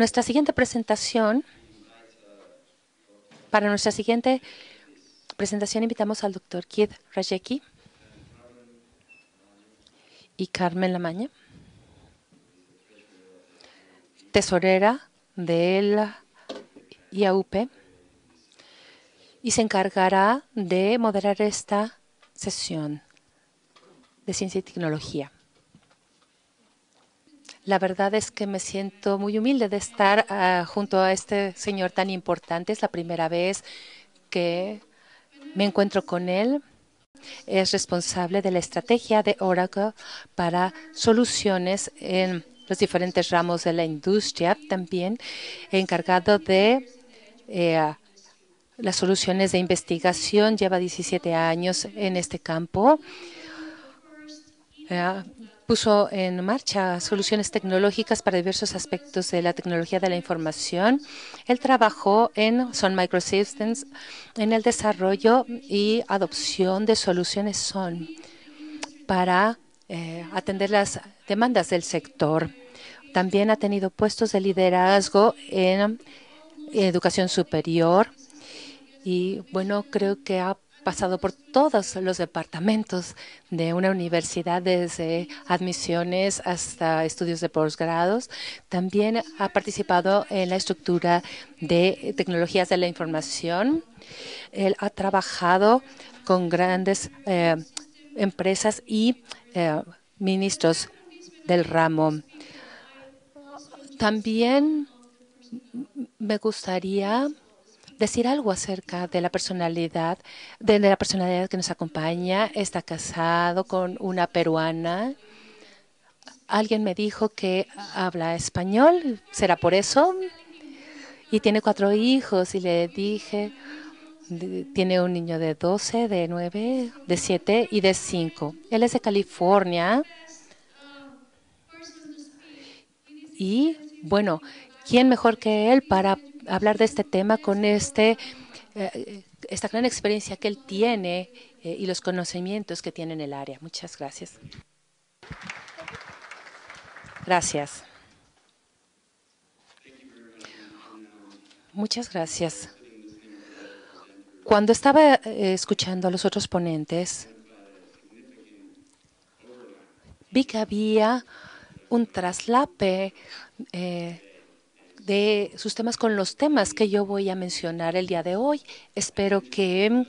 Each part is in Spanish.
Nuestra siguiente presentación, para nuestra siguiente presentación invitamos al doctor Kid Rajeki y Carmen Lamaña, tesorera del IAUP, y se encargará de moderar esta sesión de ciencia y tecnología. La verdad es que me siento muy humilde de estar ah, junto a este señor tan importante. Es la primera vez que me encuentro con él. Es responsable de la estrategia de Oracle para soluciones en los diferentes ramos de la industria. También encargado de eh, las soluciones de investigación. Lleva 17 años en este campo. Eh, puso en marcha soluciones tecnológicas para diversos aspectos de la tecnología de la información. Él trabajó en son Microsystems en el desarrollo y adopción de soluciones son para eh, atender las demandas del sector. También ha tenido puestos de liderazgo en educación superior y bueno, creo que ha pasado por todos los departamentos de una universidad, desde admisiones hasta estudios de posgrados. También ha participado en la estructura de tecnologías de la información. Él ha trabajado con grandes eh, empresas y eh, ministros del ramo. También me gustaría decir algo acerca de la personalidad, de, la personalidad que nos acompaña. Está casado con una peruana. Alguien me dijo que habla español, ¿será por eso? Y tiene cuatro hijos y le dije, tiene un niño de 12, de 9, de 7 y de 5. Él es de California. Y bueno, ¿quién mejor que él para hablar de este tema con este, eh, esta gran experiencia que él tiene eh, y los conocimientos que tiene en el área. Muchas gracias. Gracias. Muchas gracias. Cuando estaba eh, escuchando a los otros ponentes, vi que había un traslape eh, de sus temas con los temas que yo voy a mencionar el día de hoy. Espero que mm,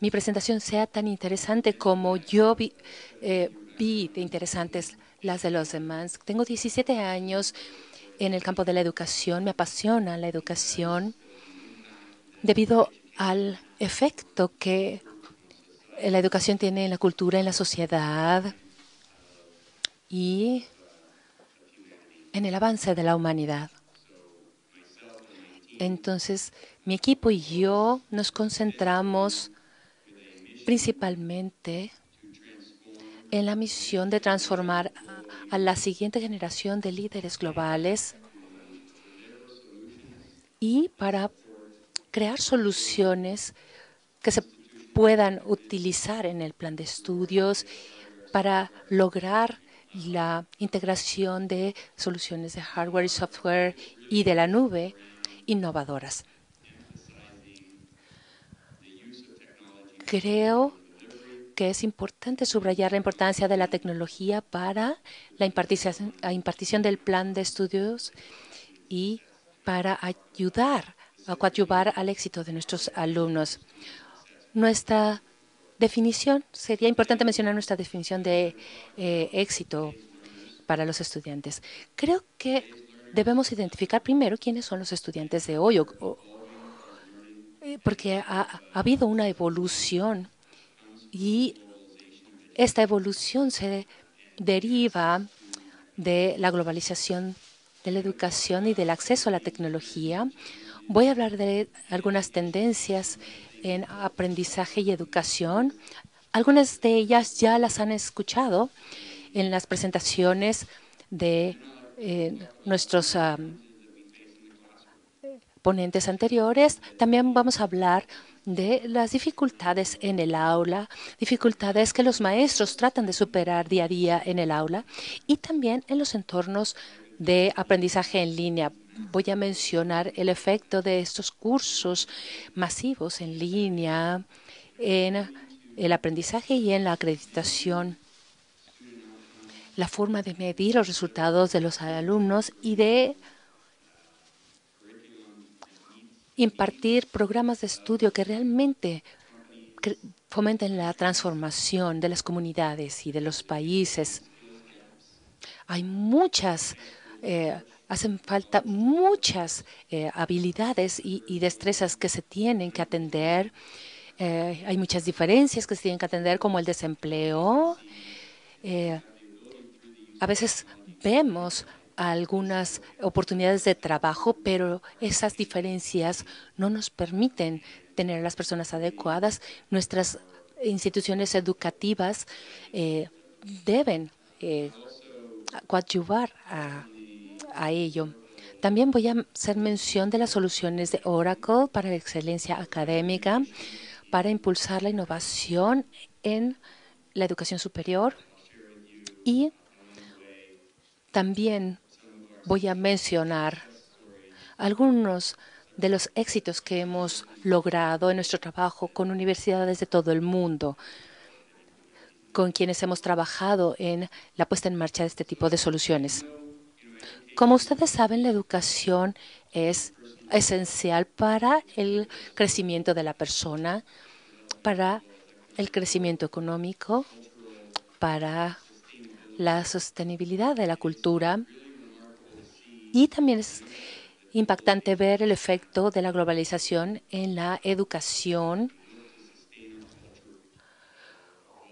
mi presentación sea tan interesante como yo vi, eh, de interesantes las de los demás. Tengo 17 años en el campo de la educación, me apasiona la educación debido al efecto que la educación tiene en la cultura, en la sociedad y en el avance de la humanidad. Entonces, mi equipo y yo nos concentramos principalmente en la misión de transformar a la siguiente generación de líderes globales y para crear soluciones que se puedan utilizar en el plan de estudios para lograr la integración de soluciones de hardware y software y de la nube innovadoras. Creo que es importante subrayar la importancia de la tecnología para la impartición, del plan de estudios y para ayudar a coadyuvar al éxito de nuestros alumnos. Nuestra definición, sería importante mencionar nuestra definición de eh, éxito para los estudiantes. Creo que debemos identificar primero quiénes son los estudiantes de hoy, eh, porque ha, habido una evolución y esta evolución se deriva de la globalización de la educación y del acceso a la tecnología. Voy a hablar de algunas tendencias en aprendizaje y educación. Algunas de ellas ya las han escuchado en las presentaciones de eh, nuestros ponentes anteriores, también vamos a hablar de las dificultades en el aula, dificultades que los maestros tratan de superar día a día en el aula y también en los entornos de aprendizaje en línea. Voy a mencionar el efecto de estos cursos masivos en línea en el aprendizaje y en la acreditación la forma de medir los resultados de los alumnos y de impartir programas de estudio que realmente fomenten la transformación de las comunidades y de los países. Hay muchas, eh, hacen falta muchas eh, habilidades y, destrezas que se tienen que atender. Eh, hay muchas diferencias que se tienen que atender, como el desempleo, a veces vemos algunas oportunidades de trabajo, pero esas diferencias no nos permiten tener las personas adecuadas. Nuestras instituciones educativas eh, deben eh, coadyuvar a, a ello. También voy a hacer mención de las soluciones de Oracle para la excelencia académica, para impulsar la innovación en la educación superior y también voy a mencionar algunos de los éxitos que hemos logrado en nuestro trabajo con universidades de todo el mundo, con quienes hemos trabajado en la puesta en marcha de este tipo de soluciones. Como ustedes saben, la educación es esencial para el crecimiento de la persona, para el crecimiento económico, para la sostenibilidad de la cultura. Y también es impactante ver el efecto de la globalización en la educación.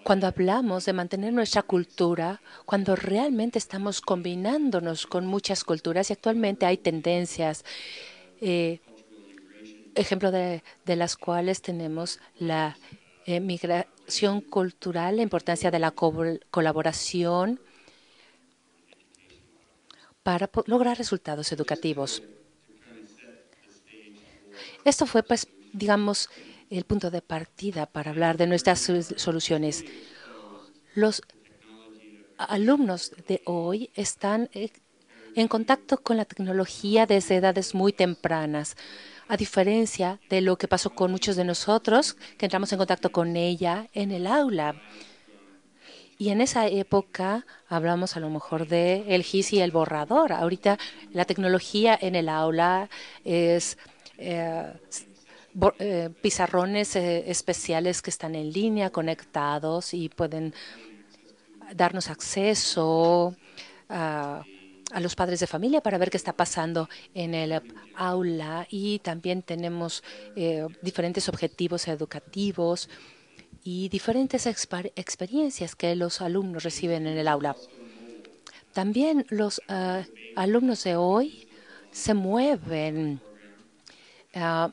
Cuando hablamos de mantener nuestra cultura, cuando realmente estamos combinándonos con muchas culturas y actualmente hay tendencias, eh, ejemplo de, las cuales tenemos la migración cultural, la importancia de la colaboración para lograr resultados educativos. Esto fue, pues, digamos, el punto de partida para hablar de nuestras soluciones. Los alumnos de hoy están eh, en contacto con la tecnología desde edades muy tempranas a diferencia de lo que pasó con muchos de nosotros que entramos en contacto con ella en el aula. Y en esa época hablamos a lo mejor de el GIS y el borrador. Ahorita la tecnología en el aula es eh, eh, pizarrones eh, especiales que están en línea, conectados y pueden darnos acceso a a los padres de familia para ver qué está pasando en el aula y también tenemos eh, diferentes objetivos educativos y diferentes experiencias que los alumnos reciben en el aula. También los eh, alumnos de hoy se mueven. Ah,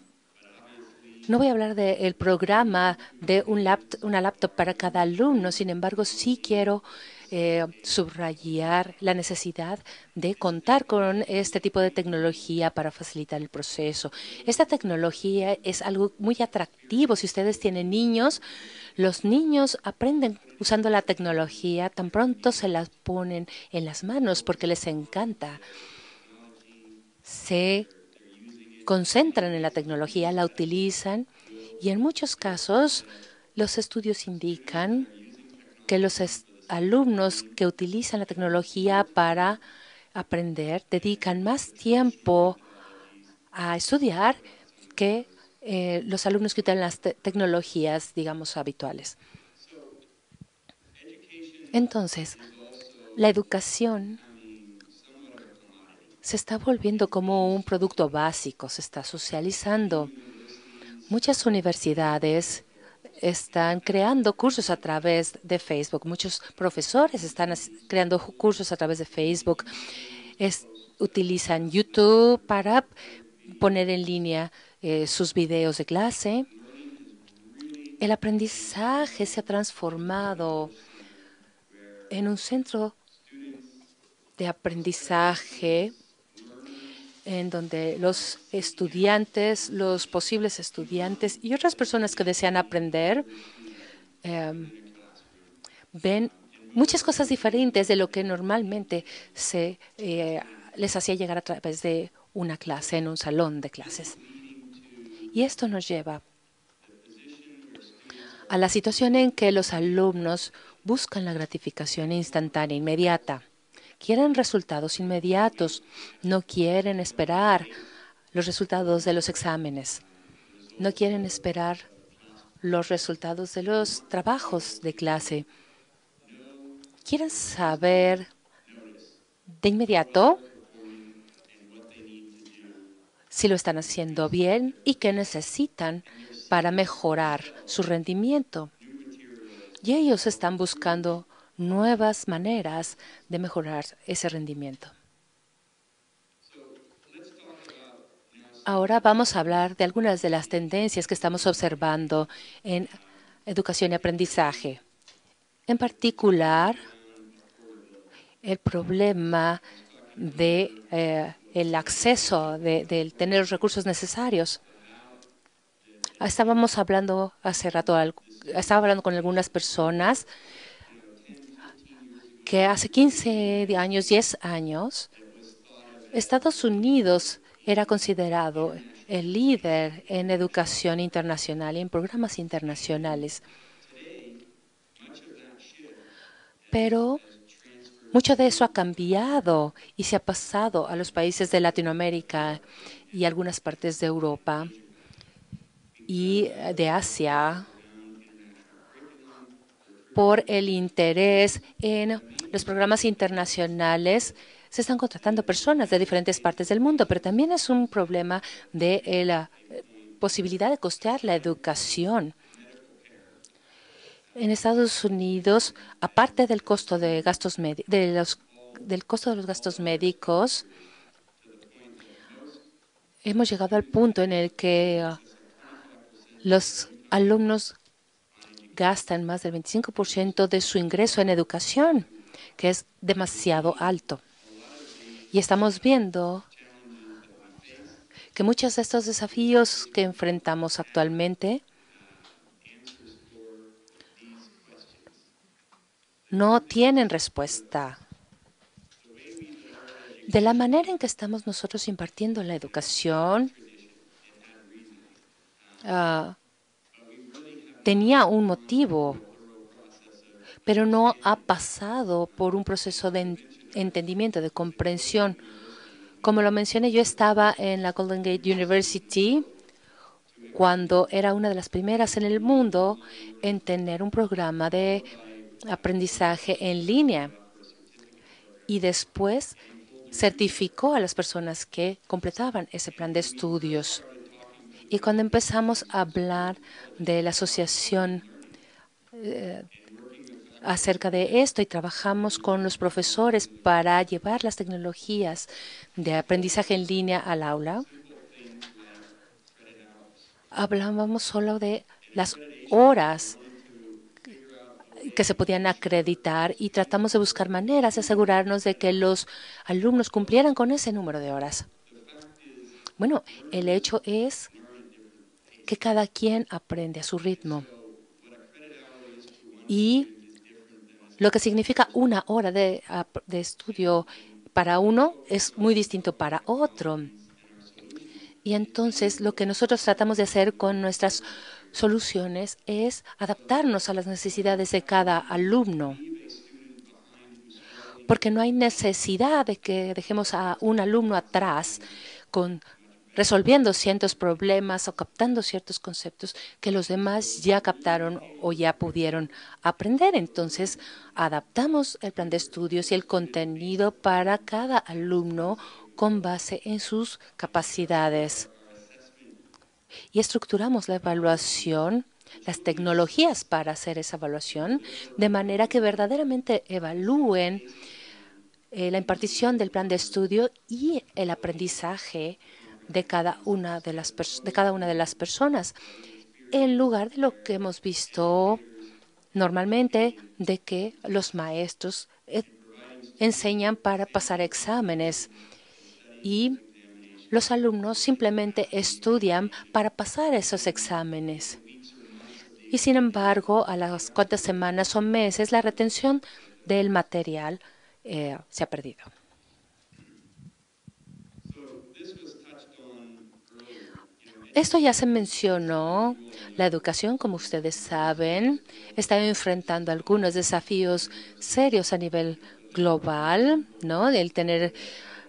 no voy a hablar del programa de un una laptop para cada alumno, sin embargo, sí quiero eh, subrayar la necesidad de contar con este tipo de tecnología para facilitar el proceso. Esta tecnología es algo muy atractivo. Si ustedes tienen niños, los niños aprenden usando la tecnología, tan pronto se las ponen en las manos porque les encanta. Se concentran en la tecnología, la utilizan y en muchos casos los estudios indican que los alumnos que utilizan la tecnología para aprender dedican más tiempo a estudiar que eh, los alumnos que utilizan las tecnologías, digamos, habituales. Entonces, la educación se está volviendo como un producto básico, se está socializando. Muchas universidades están creando cursos a través de Facebook. Muchos profesores están creando cursos a través de Facebook. utilizan YouTube para poner en línea eh, sus videos de clase. El aprendizaje se ha transformado en un centro de aprendizaje en donde los estudiantes, los posibles estudiantes y otras personas que desean aprender em, ven muchas cosas diferentes de lo que normalmente se eh, les hacía llegar a través de una clase, en un salón de clases. Y esto nos lleva a la situación en que los alumnos buscan la gratificación instantánea, inmediata. Quieren resultados inmediatos, no quieren esperar los resultados de los exámenes, no quieren esperar los resultados de los trabajos de clase. Quieren saber de inmediato si lo están haciendo bien y qué necesitan para mejorar su rendimiento. Y ellos están buscando nuevas maneras de mejorar ese rendimiento. Ahora vamos a hablar de algunas de las tendencias que estamos observando en educación y aprendizaje. En particular, el problema de eh, el acceso de, de, tener los recursos necesarios. Estábamos hablando hace rato, estaba hablando con algunas personas que hace 15 años, 10 años, Estados Unidos era considerado el líder en educación internacional y en programas internacionales. Pero mucho de eso ha cambiado y se ha pasado a los países de Latinoamérica y algunas partes de Europa y eh, de Asia por el interés en los programas internacionales se están contratando personas de diferentes partes del mundo, pero también es un problema de eh, la eh, posibilidad de costear la educación. En Estados Unidos, aparte del costo de gastos de los, del costo de los gastos médicos, hemos llegado al punto en el que uh, los alumnos gastan más del 25% de su ingreso en educación que es demasiado alto. Y estamos viendo que muchos de estos desafíos que enfrentamos actualmente no tienen respuesta. De la manera en que estamos nosotros impartiendo la educación, ah, tenía un motivo pero no ha pasado por un proceso de entendimiento, de comprensión. Como lo mencioné, yo estaba en la Golden Gate University cuando era una de las primeras en el mundo en tener un programa de aprendizaje en línea. Y después certificó a las personas que completaban ese plan de estudios. Y cuando empezamos a hablar de la asociación eh, acerca de esto y trabajamos con los profesores para llevar las tecnologías de aprendizaje en línea al aula. Hablábamos solo de las horas que se podían acreditar y tratamos de buscar maneras de asegurarnos de que los alumnos cumplieran con ese número de horas. Bueno, el hecho es que cada quien aprende a su ritmo. Y lo que significa una hora ah, de, estudio para uno es muy distinto para otro. Y entonces lo que nosotros tratamos de hacer con nuestras soluciones es adaptarnos a las necesidades de cada alumno. Porque no hay necesidad de que dejemos a un alumno atrás con resolviendo ciertos problemas o captando ciertos conceptos que los demás ya captaron o ya pudieron aprender. Entonces, adaptamos el plan de estudios y el contenido para cada alumno con base en sus capacidades. Y estructuramos la evaluación las tecnologías para hacer esa evaluación, de manera que verdaderamente evalúen eh, la impartición del plan de estudio y el aprendizaje de cada una de las, de cada una de las personas, en lugar de lo que hemos visto normalmente de que los maestros eh, enseñan para pasar exámenes y los alumnos simplemente estudian para pasar esos exámenes. Y sin embargo, a las cuantas semanas o meses, la retención del material eh, se ha perdido. Esto ya se mencionó. La educación, como ustedes saben, está enfrentando algunos desafíos serios a nivel global, ¿no? El tener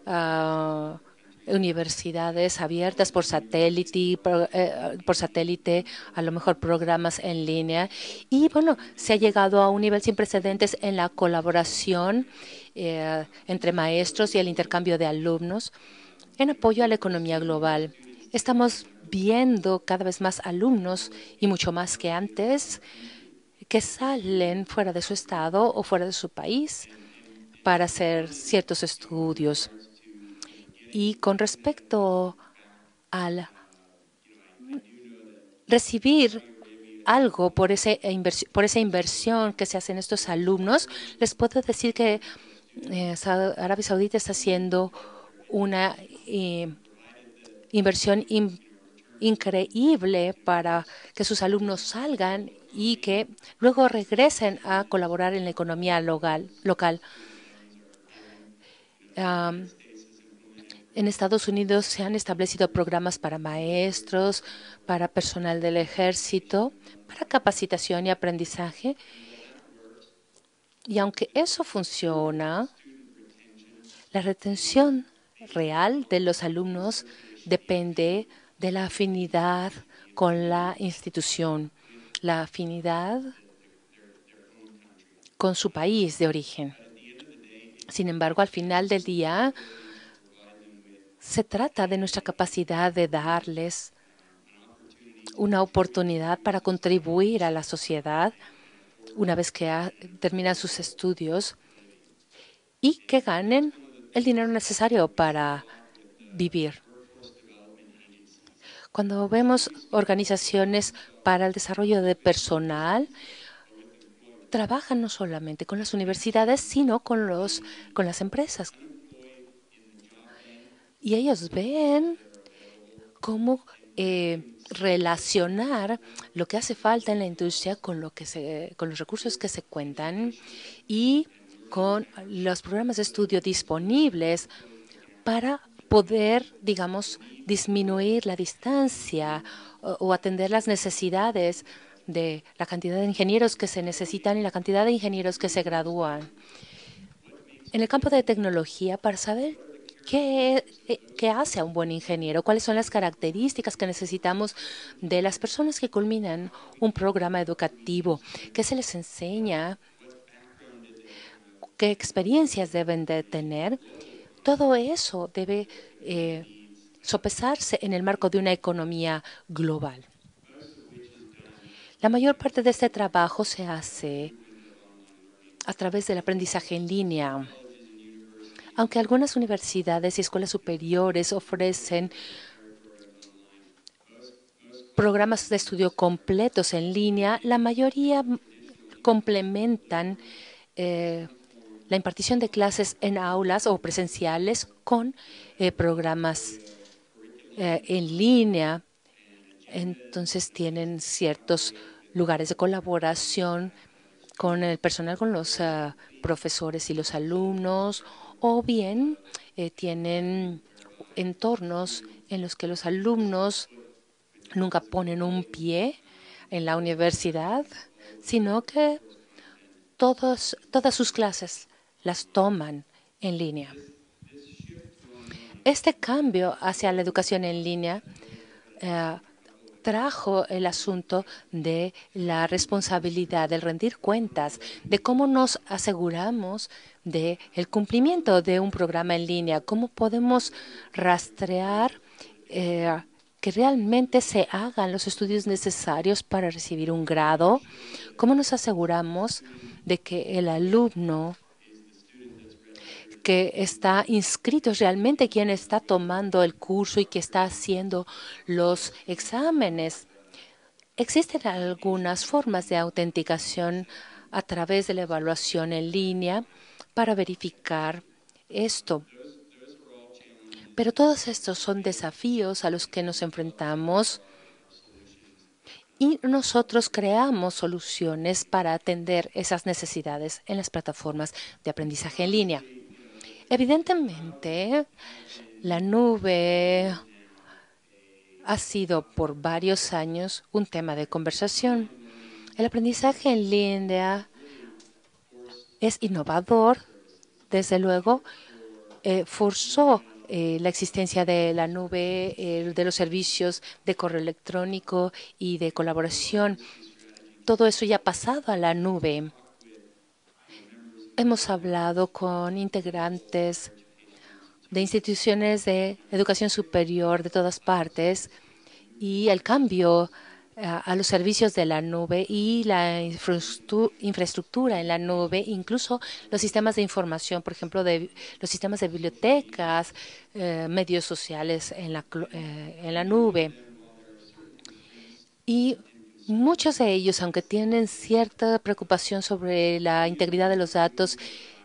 ah, universidades abiertas por satélite, eh, por, satélite, a lo mejor programas en línea. Y bueno, se ha llegado a un nivel sin precedentes en la colaboración eh, entre maestros y el intercambio de alumnos en apoyo a la economía global. Estamos viendo cada vez más alumnos y mucho más que antes que salen fuera de su estado o fuera de su país para hacer ciertos estudios. Y con respecto al recibir algo por, ese por esa inversión que se hace en estos alumnos, les puedo decir que eh, Arabia Saudita está haciendo una eh, inversión importante increíble para que sus alumnos salgan y que luego regresen a colaborar en la economía local. en Estados Unidos se han establecido programas para maestros, para personal del ejército, para capacitación y aprendizaje. Y aunque eso funciona, la retención real de los alumnos depende de la afinidad con la institución, la afinidad con su país de origen. Sin embargo, al final del día, se trata de nuestra capacidad de darles una oportunidad para contribuir a la sociedad una vez que terminan sus estudios y que ganen el dinero necesario para vivir. Cuando vemos organizaciones para el desarrollo de personal, trabajan no solamente con las universidades, sino con, los, con las empresas. Y ellos ven cómo eh, relacionar lo que hace falta en la industria con, lo que se, con los recursos que se cuentan y con los programas de estudio disponibles para poder, digamos, disminuir la distancia o, atender las necesidades de la cantidad de ingenieros que se necesitan y la cantidad de ingenieros que se gradúan. En el campo de tecnología, para saber ¿Qué, eh, ¿Qué, hace a un buen ingeniero? ¿Cuáles son las características que necesitamos de las personas que culminan un programa educativo? ¿Qué se les enseña? ¿Qué experiencias deben de tener? Todo eso debe eh, sopesarse en el marco de una economía global. La mayor parte de este trabajo se hace a través del aprendizaje en línea. Aunque algunas universidades y escuelas superiores ofrecen programas de estudio completos en línea, la mayoría complementan eh, la impartición de clases en aulas o presenciales con eh, programas eh, en línea. Entonces tienen ciertos lugares de colaboración con el personal, con los eh, profesores y los alumnos, o bien tienen entornos en los que los alumnos nunca ponen un pie en la universidad, sino que todas sus clases las toman en línea. Este cambio hacia la educación en línea eh, trajo el asunto de la responsabilidad, del rendir cuentas, de cómo nos aseguramos del cumplimiento de un programa en línea, cómo podemos rastrear eh, que realmente se hagan los estudios necesarios para recibir un grado, cómo nos aseguramos de que el alumno que está inscrito realmente quien está tomando el curso y que está haciendo los exámenes. Existen algunas formas de autenticación a través de la evaluación en línea para verificar esto. Pero todos estos son desafíos a los que nos enfrentamos y nosotros creamos soluciones para atender esas necesidades en las plataformas de aprendizaje en línea. Evidentemente, la nube ha sido por varios años un tema de conversación. El aprendizaje en línea es innovador, desde luego, eh, forzó eh, la existencia de la nube, eh, de los servicios de correo electrónico y de colaboración. Todo eso ya ha pasado a la nube hemos hablado con integrantes de instituciones de educación superior de todas partes y el cambio eh, a los servicios de la nube y la infraestructura en la nube, incluso los sistemas de información, por ejemplo, de los sistemas de bibliotecas, eh, medios sociales en la, eh, en la nube. Y Muchos de ellos, aunque tienen cierta preocupación sobre la integridad de los datos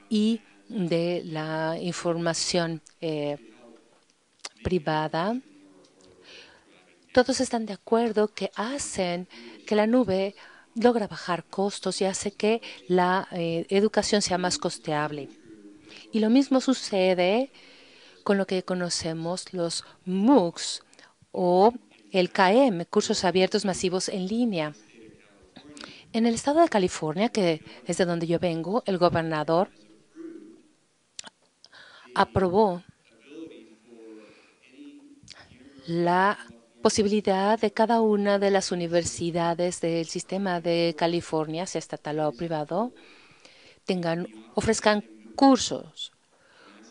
y de la información eh, privada, todos están de acuerdo que hacen que la nube logra bajar costos y hace que la eh, educación sea más costeable. Y lo mismo sucede con lo que conocemos los MOOCs o el KM, e cursos abiertos masivos en línea. En el estado de California, que es de donde yo vengo, el gobernador aprobó la posibilidad de cada una de las universidades del sistema de California, sea estatal o privado, tengan, ofrezcan cursos.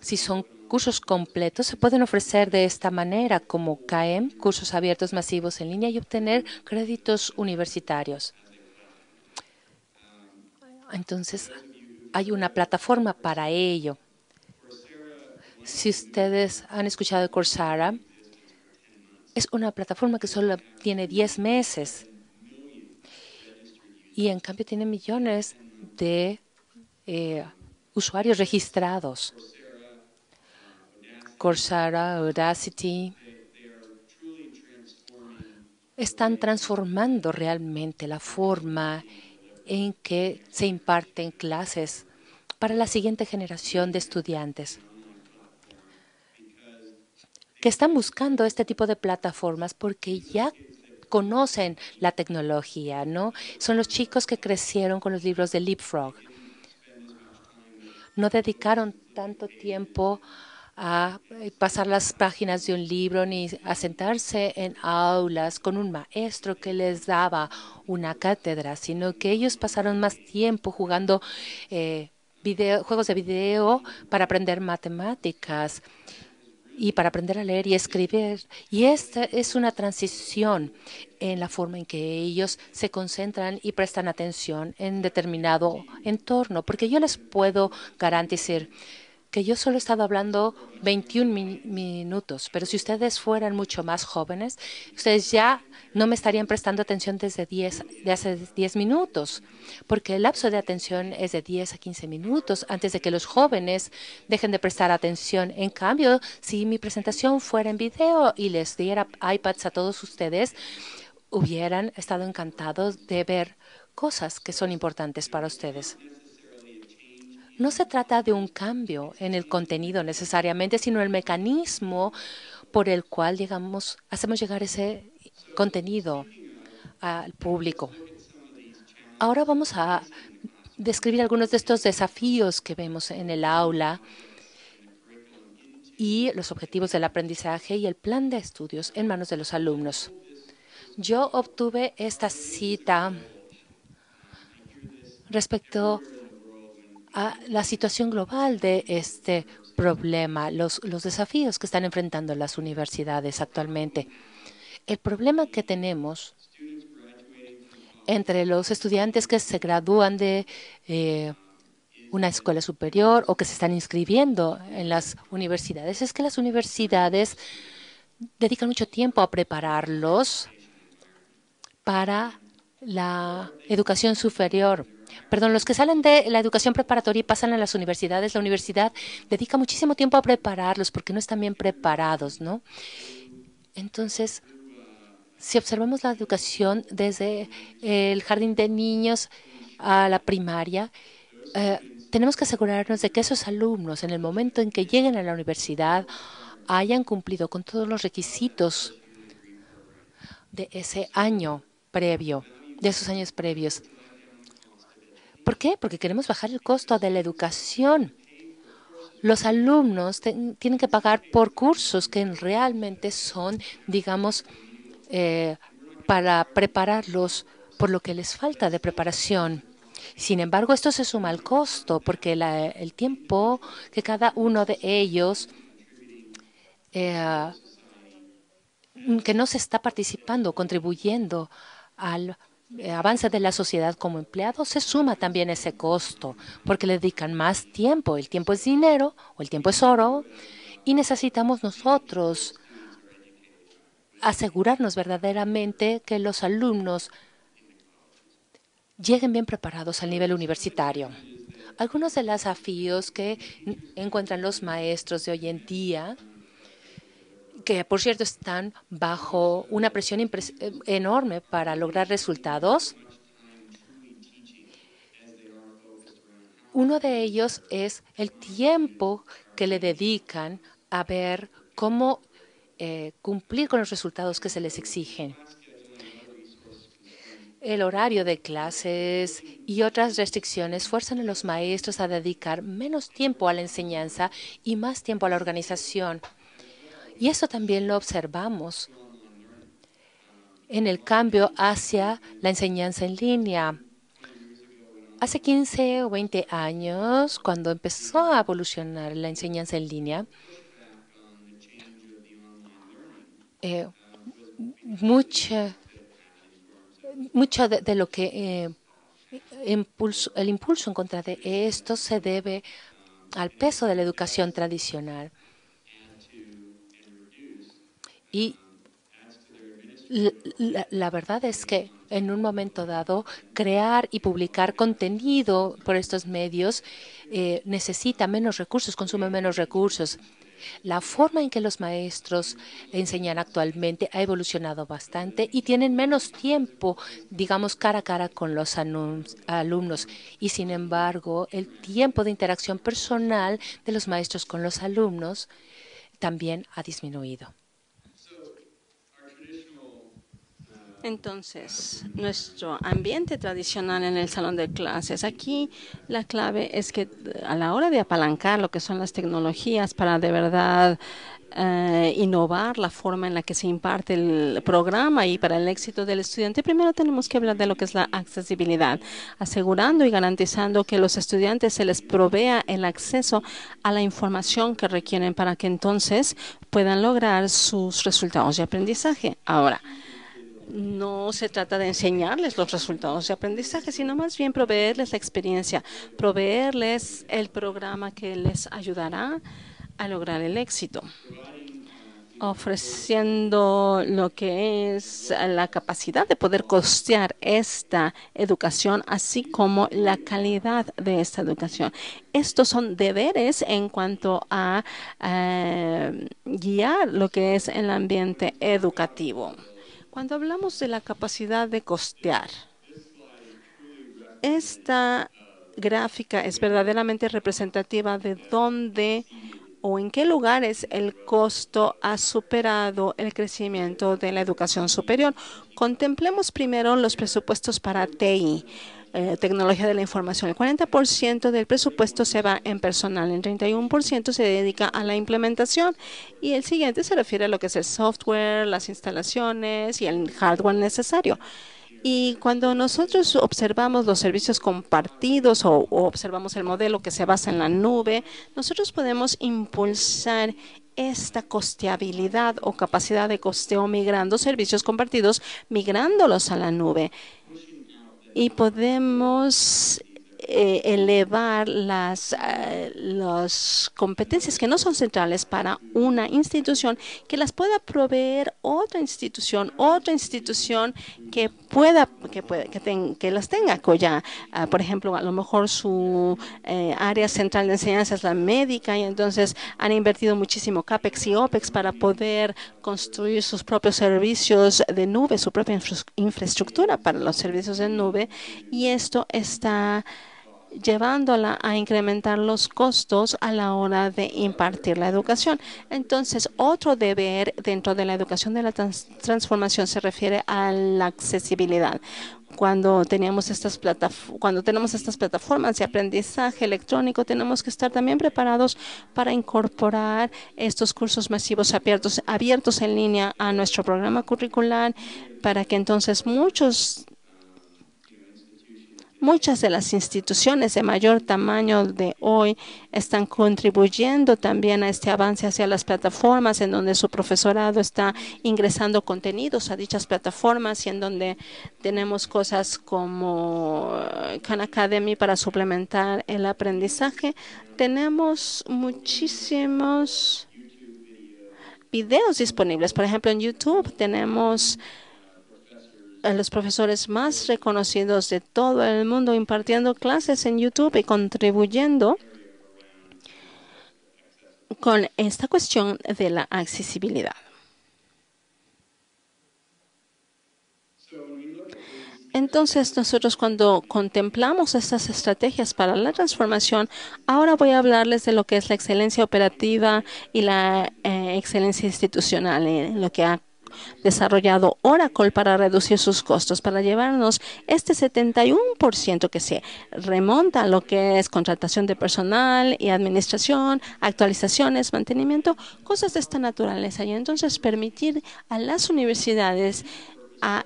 Si son cursos completos se pueden ofrecer de esta manera, como CAEM, cursos abiertos masivos en línea y obtener créditos universitarios. Entonces, hay una plataforma para ello. Si ustedes han escuchado de Coursera, es una plataforma que solo tiene 10 meses y en cambio tiene millones de eh, usuarios registrados. Coursera, Audacity, están transformando realmente la forma en que se imparten clases para la siguiente generación de estudiantes que están buscando este tipo de plataformas porque ya conocen la tecnología, ¿no? Son los chicos que crecieron con los libros de Leapfrog. No dedicaron tanto tiempo a eh, pasar las páginas de un libro ni a sentarse en aulas con un maestro que les daba una cátedra, sino que ellos pasaron más tiempo jugando eh, juegos de video para aprender matemáticas y para aprender a leer y escribir. Y esta es una transición en la forma en que ellos se concentran y prestan atención en determinado entorno, porque yo les puedo garantizar que yo solo he estado hablando 21 minutos, pero si ustedes fueran mucho más jóvenes, ustedes ya no me estarían prestando atención desde 10, de hace 10 minutos, porque el lapso de atención es de 10 a 15 minutos antes de que los jóvenes dejen de prestar atención. En cambio, si mi presentación fuera en video y les diera iPads a todos ustedes, hubieran estado encantados de ver cosas que son importantes para ustedes no se trata de un cambio en el contenido necesariamente, sino el mecanismo por el cual hacemos llegar ese contenido al público. Ahora vamos a describir algunos de estos desafíos que vemos en el aula y los objetivos del aprendizaje y el plan de estudios en manos de los alumnos. Yo obtuve esta cita respecto a la situación global de este problema, los, desafíos que están enfrentando las universidades actualmente. El problema que tenemos entre los estudiantes que se gradúan de eh, una escuela superior o que se están inscribiendo en las universidades es que las universidades dedican mucho tiempo a prepararlos para la educación superior perdón, los que salen de la educación preparatoria y pasan a las universidades, la universidad dedica muchísimo tiempo a prepararlos porque no están bien preparados, ¿no? Entonces, si observamos la educación desde el jardín de niños a la primaria, eh, tenemos que asegurarnos de que esos alumnos, en el momento en que lleguen a la universidad, hayan cumplido con todos los requisitos de ese año previo, de esos años previos. ¿Por qué? Porque queremos bajar el costo de la educación. Los alumnos tienen que pagar por cursos que realmente son, digamos, eh, para prepararlos por lo que les falta de preparación. Sin embargo, esto se suma al costo porque el tiempo que cada uno de ellos eh, que no se está participando, contribuyendo al eh, avances de la sociedad como empleado, se suma también ese costo, porque le dedican más tiempo. El tiempo es dinero o el tiempo es oro y necesitamos nosotros asegurarnos verdaderamente que los alumnos lleguen bien preparados al nivel universitario. Algunos de los desafíos que encuentran los maestros de hoy en día que por cierto están bajo una presión eh, enorme para lograr resultados. Uno de ellos es el tiempo que le dedican a ver cómo eh, cumplir con los resultados que se les exigen. El horario de clases y otras restricciones fuerzan a los maestros a dedicar menos tiempo a la enseñanza y más tiempo a la organización. Y eso también lo observamos en el cambio hacia la enseñanza en línea. Hace 15 o 20 años, cuando empezó a evolucionar la enseñanza en línea, eh, mucho de, lo que eh, el impulso en contra de esto se debe al peso de la educación tradicional. Y la, verdad es que en un momento dado, crear y publicar contenido por estos medios eh, necesita menos recursos, consume menos recursos. La forma en que los maestros enseñan actualmente ha evolucionado bastante y tienen menos tiempo, digamos, cara a cara con los alumnos. Y sin embargo, el tiempo de interacción personal de los maestros con los alumnos también ha disminuido. Entonces, nuestro ambiente tradicional en el salón de clases, aquí la clave es que eh, a la hora de apalancar lo que son las tecnologías para de verdad eh, innovar la forma en la que se imparte el programa y para el éxito del estudiante, primero tenemos que hablar de lo que es la accesibilidad, asegurando y garantizando que los estudiantes se les provea el acceso a la información que requieren para que entonces puedan lograr sus resultados de aprendizaje. Ahora, no se trata de enseñarles los resultados de aprendizaje, sino más bien proveerles la experiencia, proveerles el programa que les ayudará a lograr el éxito, ofreciendo lo que es la capacidad de poder costear esta educación, así como la calidad de esta educación. Estos son deberes en cuanto a eh, guiar lo que es el ambiente educativo. Cuando hablamos de la capacidad de costear, esta gráfica es verdaderamente representativa de dónde o en qué lugares el costo ha superado el crecimiento de la educación superior. Contemplemos primero los presupuestos para TI. Eh, tecnología de la información. El 40% del presupuesto se va en personal, el 31% se dedica a la implementación y el siguiente se refiere a lo que es el software, las instalaciones y el hardware necesario. Y cuando nosotros observamos los servicios compartidos o observamos el modelo que se basa en la nube, nosotros podemos impulsar esta costeabilidad o capacidad de costeo migrando servicios compartidos, migrándolos a la nube y podemos eh, elevar eh, las, competencias que no son centrales para una institución, que las pueda proveer otra institución, otra institución que pueda, que, que, las tenga ah, por ejemplo, a lo mejor su eh, área central de enseñanza es la médica y entonces han invertido muchísimo CAPEX y OPEX para poder construir sus propios servicios de nube, su propia infraestructura para los servicios de nube y esto está llevándola a incrementar los costos a la hora de impartir la educación. Entonces, otro deber dentro de la educación de la transformación se refiere a la accesibilidad cuando estas cuando tenemos estas plataformas de aprendizaje electrónico, tenemos que estar también preparados para incorporar estos cursos masivos abiertos, abiertos en línea a nuestro programa curricular para que entonces muchos Muchas de las instituciones de mayor tamaño de hoy están contribuyendo también a este avance hacia las plataformas en donde su profesorado está ingresando contenidos a dichas plataformas y en donde tenemos cosas como eh, Khan Academy para suplementar el aprendizaje. Tenemos muchísimos videos disponibles. Por ejemplo, en YouTube tenemos los profesores más reconocidos de todo el mundo impartiendo clases en YouTube y contribuyendo con esta cuestión de la accesibilidad. Entonces nosotros cuando contemplamos estas estrategias para la transformación, ahora voy a hablarles de lo que es la excelencia operativa y la eh, excelencia institucional, en eh, lo que ha desarrollado Oracle para reducir sus costos, para llevarnos este 71% que se remonta a lo que es contratación de personal y administración, actualizaciones, mantenimiento, cosas de esta naturaleza. Y entonces permitir a las universidades a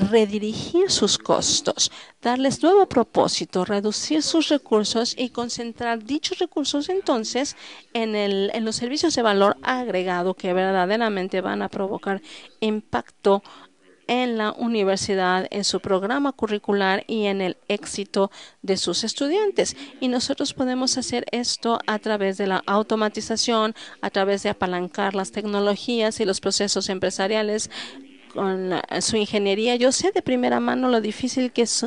redirigir sus costos, darles nuevo propósito, reducir sus recursos y concentrar dichos recursos entonces en, el, en los servicios de valor agregado que verdaderamente van a provocar impacto en la universidad, en su programa curricular y en el éxito de sus estudiantes. Y nosotros podemos hacer esto a través de la automatización, a través de apalancar las tecnologías y los procesos empresariales con su ingeniería, yo sé de primera mano lo difícil que es,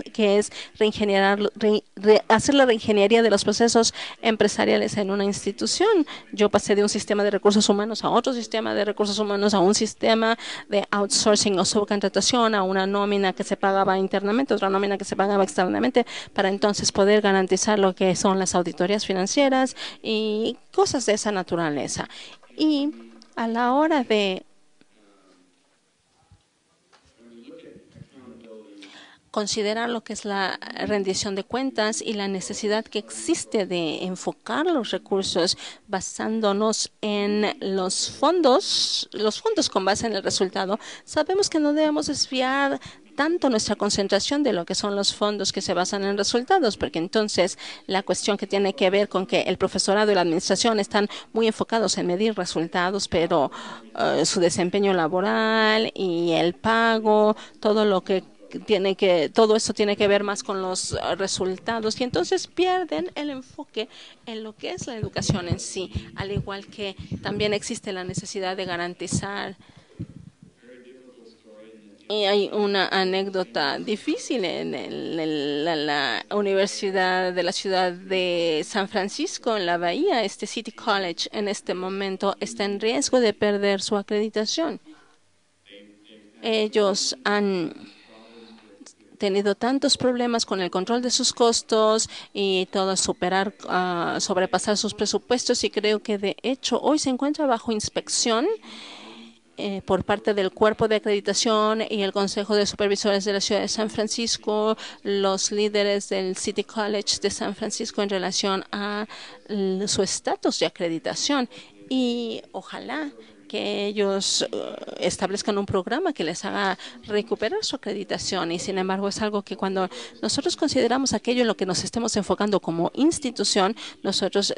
hacer la reingeniería de los procesos empresariales en una institución. Yo pasé de un sistema de recursos humanos a otro sistema de recursos humanos, a un sistema de outsourcing o subcontratación, a una nómina que se pagaba internamente, otra nómina que se pagaba externamente, para entonces poder garantizar lo que son las auditorías financieras y cosas de esa naturaleza. Y a la hora de considerar lo que es la rendición de cuentas y la necesidad que existe de enfocar los recursos basándonos en los fondos, los fondos con base en el resultado, sabemos que no debemos desviar tanto nuestra concentración de lo que son los fondos que se basan en resultados, porque entonces la cuestión que tiene que ver con que el profesorado y la administración están muy enfocados en medir resultados, pero eh, su desempeño laboral y el pago, todo lo que tiene que, todo eso tiene que ver más con los eh, resultados y entonces pierden el enfoque en lo que es la educación en sí, al igual que también existe la necesidad de garantizar y hay una anécdota difícil en, el, la, Universidad de la Ciudad de San Francisco, en la Bahía. Este City College en este momento está en riesgo de perder su acreditación. Ellos han tenido tantos problemas con el control de sus costos y todo superar, ah, sobrepasar sus presupuestos y creo que de hecho hoy se encuentra bajo inspección eh, por parte del cuerpo de acreditación y el Consejo de Supervisores de la Ciudad de San Francisco, los líderes del City College de San Francisco en relación a su estatus de acreditación y ojalá que ellos eh, establezcan un programa que les haga recuperar su acreditación. Y sin embargo, es algo que cuando nosotros consideramos aquello en lo que nos estemos enfocando como institución, nosotros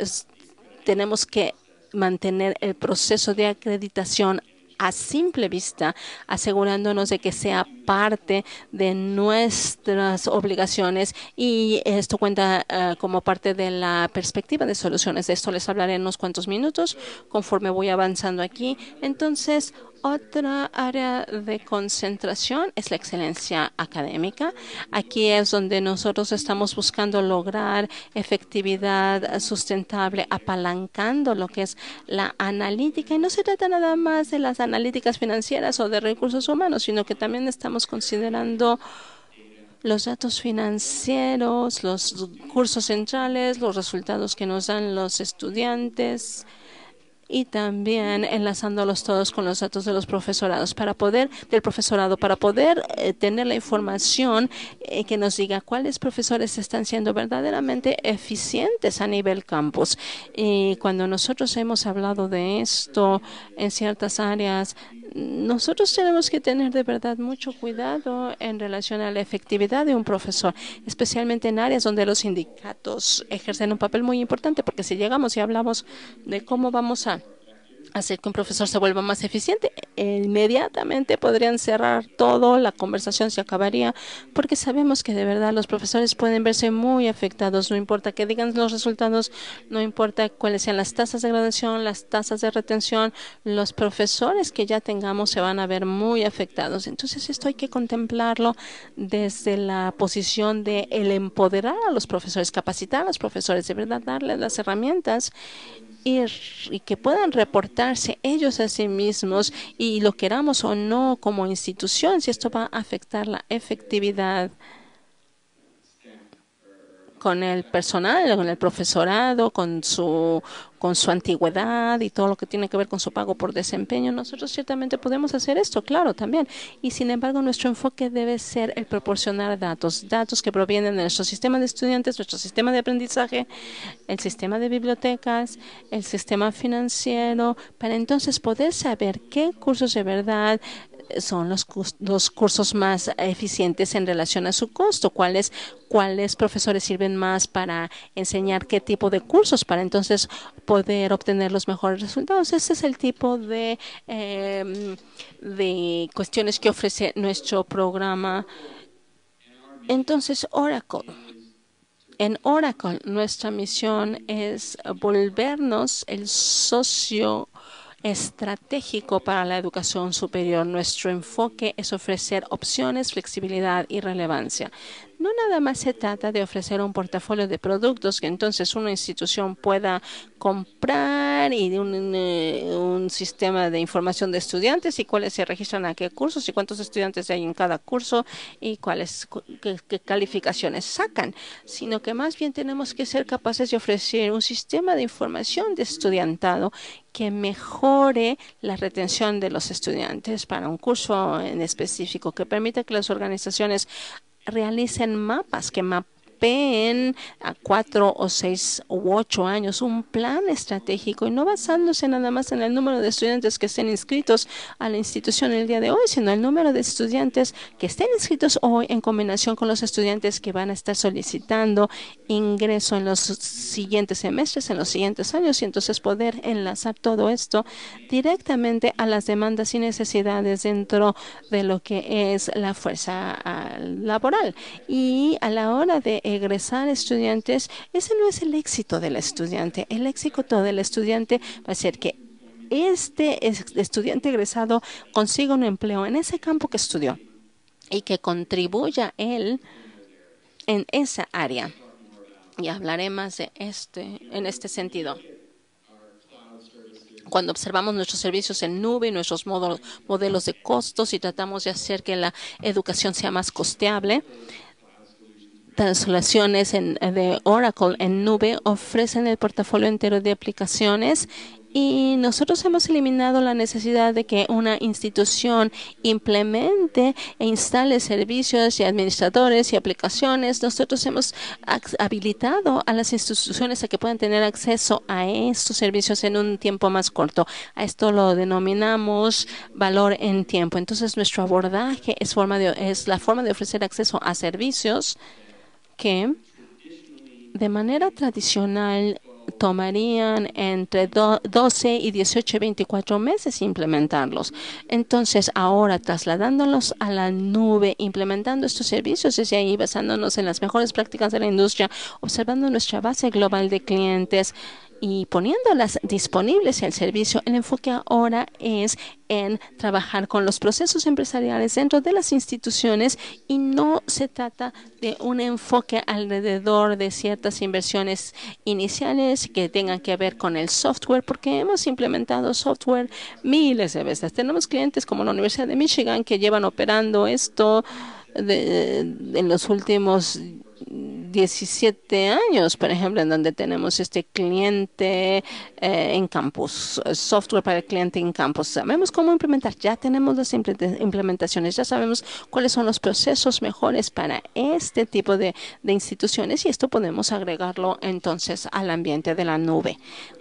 tenemos que mantener el proceso de acreditación a simple vista, asegurándonos de que sea parte de nuestras obligaciones y esto cuenta eh, como parte de la perspectiva de soluciones. De esto les hablaré en unos cuantos minutos conforme voy avanzando aquí. Entonces, otra área de concentración es la excelencia académica. Aquí es donde nosotros estamos buscando lograr efectividad sustentable apalancando lo que es la analítica. Y no se trata nada más de las analíticas financieras o de recursos humanos, sino que también estamos considerando los datos financieros, los cursos centrales, los resultados que nos dan los estudiantes y también enlazándolos todos con los datos de los profesorados para poder del profesorado para poder eh, tener la información eh, que nos diga cuáles profesores están siendo verdaderamente eficientes a nivel campus. Y cuando nosotros hemos hablado de esto en ciertas áreas nosotros tenemos que tener de verdad mucho cuidado en relación a la efectividad de un profesor, especialmente en áreas donde los sindicatos ejercen un papel muy importante, porque si llegamos y hablamos de cómo vamos a hacer que un profesor se vuelva más eficiente, e inmediatamente podrían cerrar todo, la conversación se acabaría, porque sabemos que de verdad los profesores pueden verse muy afectados, no importa que digan los resultados, no importa cuáles sean las tasas de graduación, las tasas de retención, los profesores que ya tengamos se van a ver muy afectados. Entonces esto hay que contemplarlo desde la posición de el empoderar a los profesores, capacitar a los profesores, de verdad darles las herramientas y que puedan reportarse ellos a sí mismos y lo queramos o no como institución, si esto va a afectar la efectividad con el personal, con el profesorado, con su, con su antigüedad y todo lo que tiene que ver con su pago por desempeño. Nosotros ciertamente podemos hacer esto, claro, también. Y sin embargo, nuestro enfoque debe ser el proporcionar datos, datos que provienen de nuestro sistema de estudiantes, nuestro sistema de aprendizaje, el sistema de bibliotecas, el sistema financiero, para entonces poder saber qué cursos de verdad son los, los cursos más eficientes en relación a su costo, cuáles cuáles profesores sirven más para enseñar qué tipo de cursos para entonces poder obtener los mejores resultados. Ese es el tipo de, em, de cuestiones que ofrece nuestro programa. Entonces, Oracle. En Oracle, nuestra misión es volvernos el socio estratégico para la educación superior. Nuestro enfoque es ofrecer opciones, flexibilidad y relevancia. No nada más se trata de ofrecer un portafolio de productos que entonces una institución pueda comprar y un, eh, un sistema de información de estudiantes y cuáles se registran a qué cursos y cuántos estudiantes hay en cada curso y cuáles qué calificaciones sacan, sino que más bien tenemos que ser capaces de ofrecer un sistema de información de estudiantado que mejore la retención de los estudiantes para un curso en específico, que permita que las organizaciones realicen mapas que en a ah, cuatro o seis u ocho años un plan estratégico y no basándose nada más en el número de estudiantes que estén inscritos a la institución el día de hoy, sino el número de estudiantes que estén inscritos hoy en combinación con los estudiantes que van a estar solicitando ingreso en los siguientes semestres, en los siguientes años y entonces poder enlazar todo esto directamente a las demandas y necesidades dentro de lo que es la fuerza ah, laboral. Y a la hora de egresar estudiantes, ese no es el éxito del estudiante. El éxito del estudiante va a ser que este estudiante egresado consiga un empleo en ese campo que estudió y que contribuya él en esa área. Y hablaré más de este en este sentido. Cuando observamos nuestros servicios en nube, nuestros modelos de costos y tratamos de hacer que la educación sea más costeable, translaciones en, de Oracle en nube ofrecen el portafolio entero de aplicaciones y nosotros hemos eliminado la necesidad de que una institución implemente e instale servicios y administradores y aplicaciones. Nosotros hemos habilitado a las instituciones a que puedan tener acceso a estos servicios en un tiempo más corto. A esto lo denominamos valor en tiempo. Entonces, nuestro abordaje es, forma de, es la forma de ofrecer acceso a servicios que de manera tradicional tomarían entre 12 y 18 24 meses implementarlos. Entonces, ahora trasladándolos a la nube, implementando estos servicios desde ahí, basándonos en las mejores prácticas de la industria, observando nuestra base global de clientes y poniéndolas disponibles el servicio. El enfoque ahora es en trabajar con los procesos empresariales dentro de las instituciones y no se trata de un enfoque alrededor de ciertas inversiones iniciales que tengan que ver con el software, porque hemos implementado software miles de veces. Tenemos clientes como la Universidad de Michigan que llevan operando esto en los últimos 17 años, por ejemplo, en donde tenemos este cliente eh, en campus, software para el cliente en campus. Sabemos cómo implementar, ya tenemos las implementaciones, ya sabemos cuáles son los procesos mejores para este tipo de, de instituciones y esto podemos agregarlo entonces al ambiente de la nube.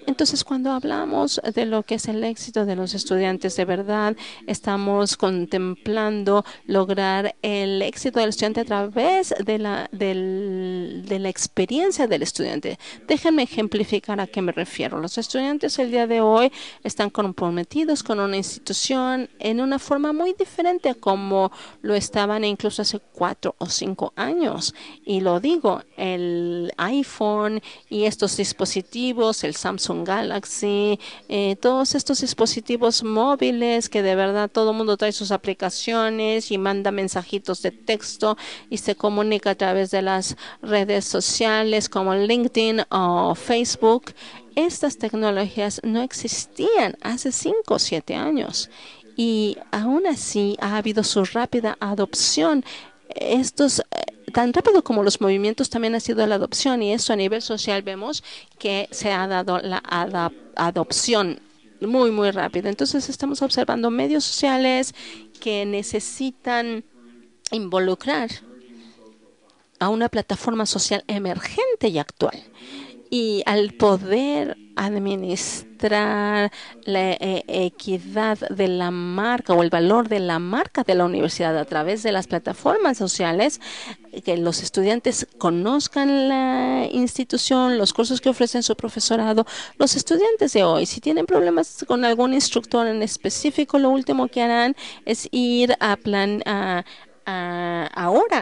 Entonces, cuando hablamos de lo que es el éxito de los estudiantes de verdad, estamos contemplando lograr el éxito del estudiante a través de la, del de la experiencia del estudiante. Déjenme ejemplificar a qué me refiero. Los estudiantes el día de hoy están comprometidos con una institución en una forma muy diferente a como lo estaban incluso hace cuatro o cinco años. Y lo digo, el iPhone y estos dispositivos, el Samsung Galaxy, eh, todos estos dispositivos móviles que de verdad todo el mundo trae sus aplicaciones y manda mensajitos de texto y se comunica a través de las redes sociales como LinkedIn o Facebook, estas tecnologías no existían hace cinco o siete años y aún así ha habido su rápida adopción. Estos eh, tan rápido como los movimientos también ha sido la adopción y eso a nivel social vemos que se ha dado la adopción muy muy rápido. Entonces estamos observando medios sociales que necesitan involucrar a una plataforma social emergente y actual. Y al poder administrar la eh, equidad de la marca o el valor de la marca de la universidad a través de las plataformas sociales, que los estudiantes conozcan la institución, los cursos que ofrecen su profesorado. Los estudiantes de hoy, si tienen problemas con algún instructor en específico, lo último que harán es ir a plan ahora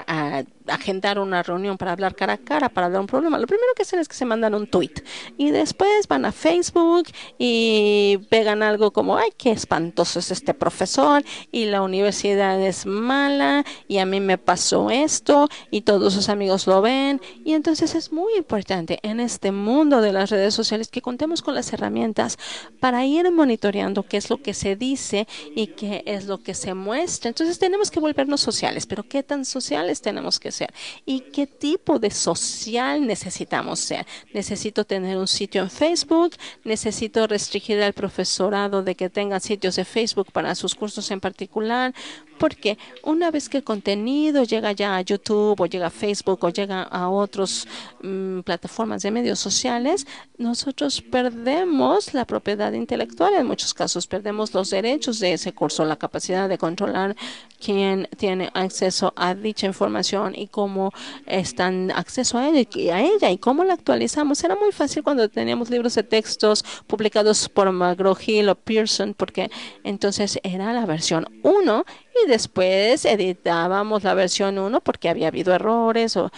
a agendar una reunión para hablar cara a cara, para hablar un problema, lo primero que hacen es que se mandan un tweet y después van a Facebook y pegan algo como, ay, qué espantoso es este profesor y la universidad es mala y a mí me pasó esto y todos sus amigos lo ven. Y entonces es muy importante en este mundo de las redes sociales que contemos con las herramientas para ir monitoreando qué es lo que se dice y qué es lo que se muestra. Entonces tenemos que volvernos sociales, pero ¿qué tan sociales tenemos que ser? y qué tipo de social necesitamos ser. Necesito tener un sitio en Facebook, necesito restringir al profesorado de que tenga sitios de Facebook para sus cursos en particular, porque una vez que el contenido llega ya a YouTube o llega a Facebook o llega a otras mm, plataformas de medios sociales, nosotros perdemos la propiedad intelectual. En muchos casos perdemos los derechos de ese curso, la capacidad de controlar quién tiene acceso a dicha información y cómo están acceso a ella y, a ella y cómo la actualizamos. Era muy fácil cuando teníamos libros de textos publicados por McGraw-Hill o Pearson porque entonces era la versión 1 y después editábamos la versión 1 porque había habido errores o,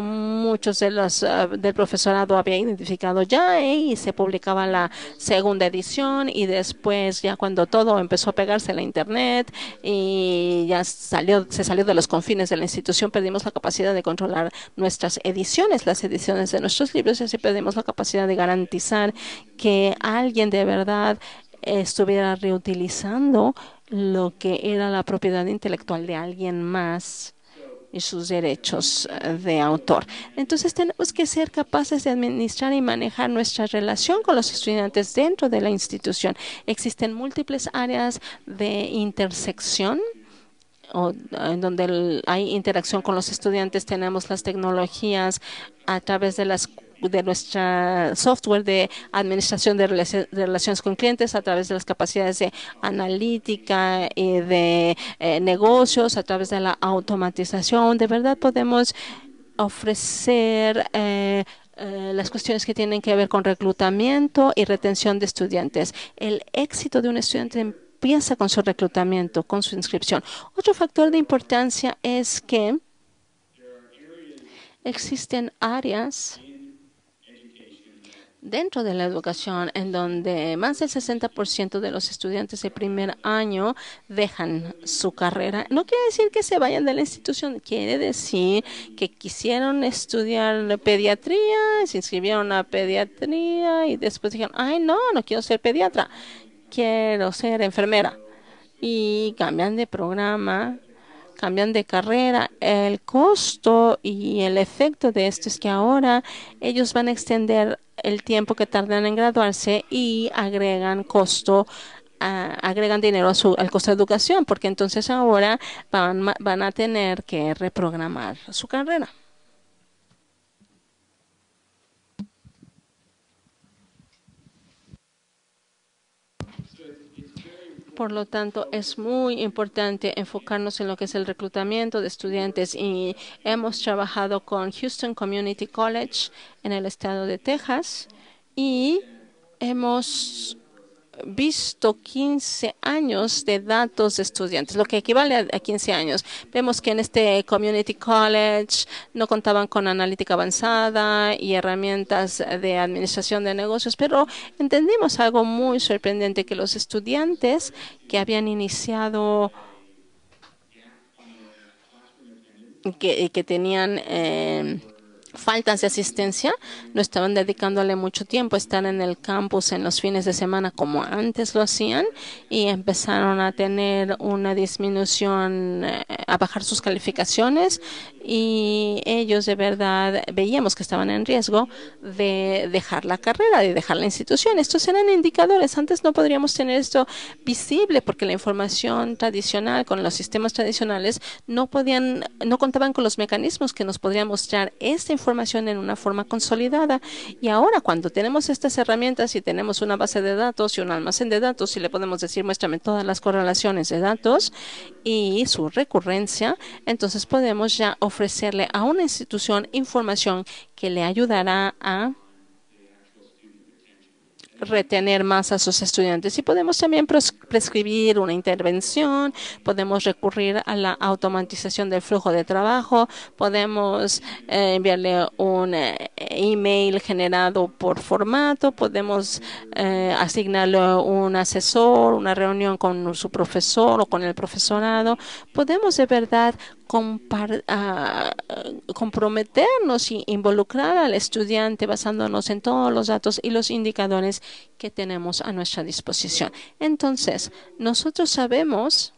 muchos de los ah, del profesorado había identificado ya ¿eh? y se publicaba la segunda edición y después ya cuando todo empezó a pegarse la internet y ya salió se salió de los confines de la institución perdimos la capacidad de controlar nuestras ediciones las ediciones de nuestros libros y así perdimos la capacidad de garantizar que alguien de verdad estuviera reutilizando lo que era la propiedad intelectual de alguien más y sus derechos eh, de autor. Entonces tenemos que ser capaces de administrar y manejar nuestra relación con los estudiantes dentro de la institución. Existen múltiples áreas de intersección en eh, donde hay interacción con los estudiantes, tenemos las tecnologías a través de las de nuestra software de administración de, relaciones con clientes a través de las capacidades de analítica y eh, de eh, negocios, a través de la automatización. De verdad podemos ofrecer eh, las cuestiones que tienen que ver con reclutamiento y retención de estudiantes. El éxito de un estudiante empieza con su reclutamiento, con su inscripción. Otro factor de importancia es que existen áreas dentro de la educación, en donde más del 60% de los estudiantes de primer año dejan su carrera. No quiere decir que se vayan de la institución, quiere decir que quisieron estudiar pediatría, se inscribieron a pediatría y después dijeron, ay no, no quiero ser pediatra, quiero ser enfermera. Y cambian de programa cambian de carrera. El costo y el efecto de esto es que ahora ellos van a extender el tiempo que tardan en graduarse y agregan costo ah, agregan dinero a su, al costo de educación, porque entonces ahora van, van a tener que reprogramar su carrera. Por lo tanto, es muy importante enfocarnos en lo que es el reclutamiento de estudiantes y hemos trabajado con Houston Community College en el estado de Texas y hemos visto 15 años de datos de estudiantes, lo que equivale a 15 años. Vemos que en este Community College no contaban con analítica avanzada y herramientas de administración de negocios, pero entendimos algo muy sorprendente, que los estudiantes que habían iniciado que, que tenían eh, faltas de asistencia, no estaban dedicándole mucho tiempo a estar en el campus en los fines de semana como antes lo hacían y empezaron a tener una disminución, eh, a bajar sus calificaciones y ellos de verdad veíamos que estaban en riesgo de dejar la carrera, de dejar la institución. Estos eran indicadores. Antes no podríamos tener esto visible porque la información tradicional con los sistemas tradicionales no podían, no contaban con los mecanismos que nos podrían mostrar esta información en una forma consolidada. Y ahora cuando tenemos estas herramientas y tenemos una base de datos y un almacén de datos y le podemos decir muéstrame todas las correlaciones de datos y su recurrencia, entonces podemos ya ofrecer ofrecerle a una institución información que le ayudará a retener más a sus estudiantes. Y podemos también prescribir una intervención, podemos recurrir a la automatización del flujo de trabajo, podemos eh, enviarle un eh, email generado por formato, podemos eh, asignarle un asesor, una reunión con su profesor o con el profesorado. Podemos de verdad Ah, comprometernos y involucrar al estudiante basándonos en todos los datos y los indicadores que tenemos a nuestra disposición. Entonces, nosotros sabemos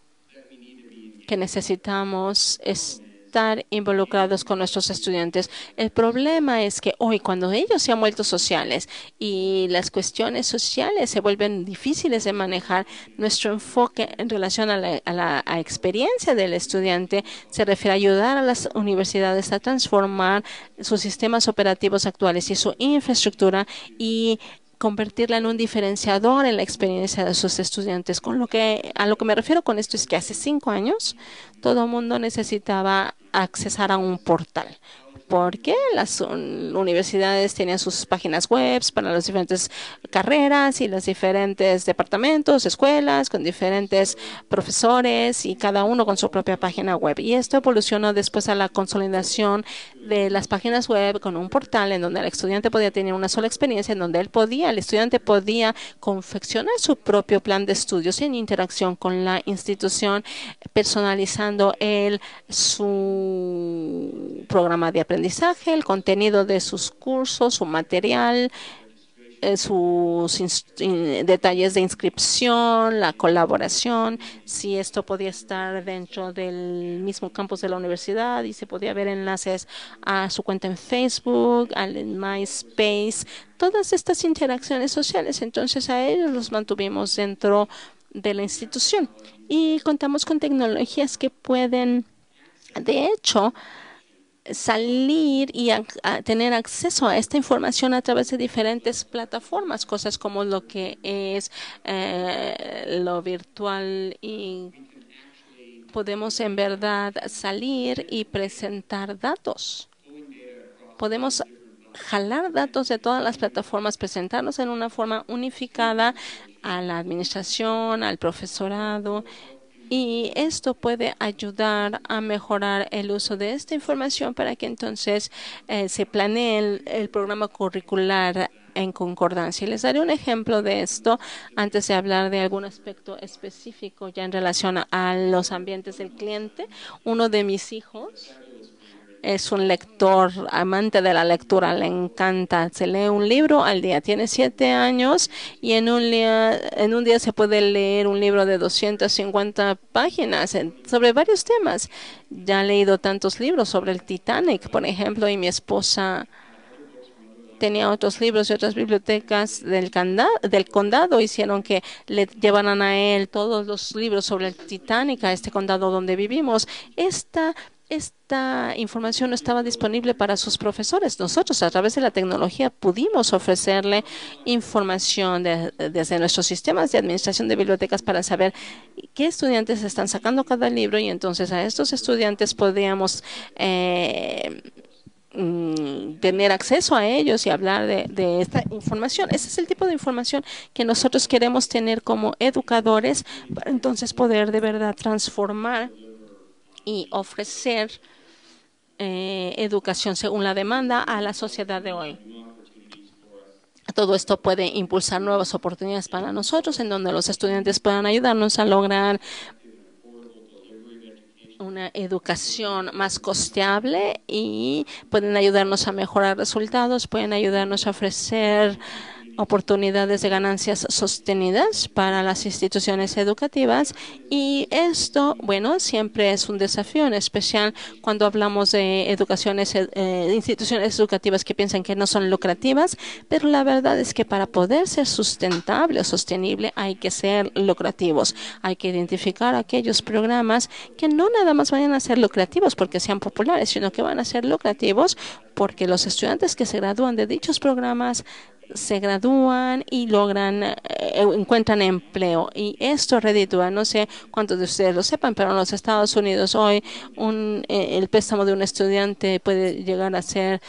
que necesitamos es estar involucrados con nuestros estudiantes. El problema es que hoy, cuando ellos se han vuelto sociales y las cuestiones sociales se vuelven difíciles de manejar, nuestro enfoque en relación a la, experiencia del estudiante se refiere a ayudar a las universidades a transformar sus sistemas operativos actuales y su infraestructura y convertirla en un diferenciador en la experiencia de sus estudiantes. Con lo que, a lo que me refiero con esto es que hace cinco años todo el mundo necesitaba accesar a un portal porque las universidades tenían sus páginas web para las diferentes carreras y los diferentes departamentos, escuelas, con diferentes profesores y cada uno con su propia página web. Y esto evolucionó después a la consolidación de las páginas web con un portal en donde el estudiante podía tener una sola experiencia, en donde él podía, el estudiante podía confeccionar su propio plan de estudios en interacción con la institución, personalizando él su programa de aprendizaje el contenido de sus cursos, su material, eh, sus detalles de inscripción, la colaboración, si esto podía estar dentro del mismo campus de la universidad y se podía ver enlaces a su cuenta en Facebook, al MySpace, todas estas interacciones sociales. Entonces a ellos los mantuvimos dentro de la institución y contamos con tecnologías que pueden, de hecho, salir y tener acceso a esta información a través de diferentes plataformas, cosas como lo que es eh, lo virtual y podemos en verdad salir y presentar datos. Podemos jalar datos de todas las plataformas, presentarnos en una forma unificada a la administración, al profesorado y esto puede ayudar a mejorar el uso de esta información para que entonces eh, se planee el programa curricular en concordancia. Les daré un ejemplo de esto antes de hablar de algún aspecto específico ya en relación a los ambientes del cliente. Uno de mis hijos es un lector, amante de la lectura, le encanta. Se lee un libro al día. Tiene siete años y en un día, se puede leer un libro de 250 páginas sobre varios temas. Ya ha leído tantos libros sobre el Titanic, por ejemplo, y mi esposa tenía otros libros y otras bibliotecas del, condado, del condado hicieron que le llevaran a él todos los libros sobre el Titanic a este condado donde vivimos. Esta esta información no estaba disponible para sus profesores. Nosotros, a través de la tecnología, pudimos ofrecerle información desde nuestros sistemas de administración de bibliotecas para saber qué estudiantes están sacando cada libro y entonces a estos estudiantes podíamos eh, mm, tener acceso a ellos y hablar de, de, esta información. Ese es el tipo de información que nosotros queremos tener como educadores para entonces poder de verdad transformar y ofrecer eh, educación según la demanda a la sociedad de hoy. Todo esto puede impulsar nuevas oportunidades para nosotros, en donde los estudiantes puedan ayudarnos a lograr una educación más costeable y pueden ayudarnos a mejorar resultados, pueden ayudarnos a ofrecer oportunidades de ganancias sostenidas para las instituciones educativas y esto, bueno, siempre es un desafío, en especial cuando hablamos de educaciones, eh, instituciones educativas que piensan que no son lucrativas, pero la verdad es que para poder ser sustentable o sostenible hay que ser lucrativos, hay que identificar aquellos programas que no nada más vayan a ser lucrativos porque sean populares, sino que van a ser lucrativos porque los estudiantes que se gradúan de dichos programas se gradúan y logran, eh, eh, encuentran empleo. Y esto reditúa, no sé cuántos de ustedes lo sepan, pero en los Estados Unidos hoy un, eh, el préstamo de un estudiante puede llegar a ser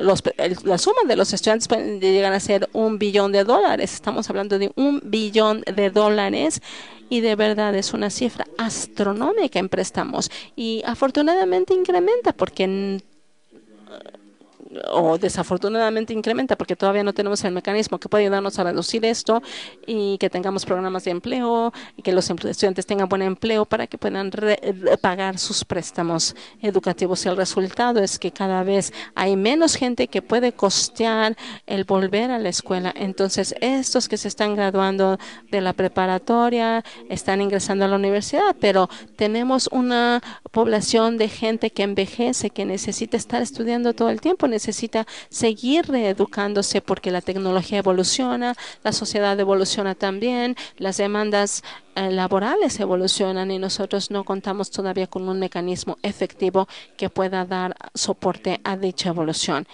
los, la suma de los estudiantes puede llegar a ser un billón de dólares. Estamos hablando de un billón de dólares y de verdad es una cifra astronómica en préstamos y afortunadamente incrementa porque o desafortunadamente incrementa porque todavía no tenemos el mecanismo que puede ayudarnos a reducir esto y que tengamos programas de empleo y que los estudiantes tengan buen empleo para que puedan pagar sus préstamos educativos. Y el resultado es que cada vez hay menos gente que puede costear el volver a la escuela. Entonces, estos que se están graduando de la preparatoria están ingresando a la universidad, pero tenemos una población de gente que envejece, que necesita estar estudiando todo el tiempo, necesita seguir reeducándose porque la tecnología evoluciona, la sociedad evoluciona también, las demandas eh, laborales evolucionan y nosotros no contamos todavía con un mecanismo efectivo que pueda dar soporte a dicha evolución.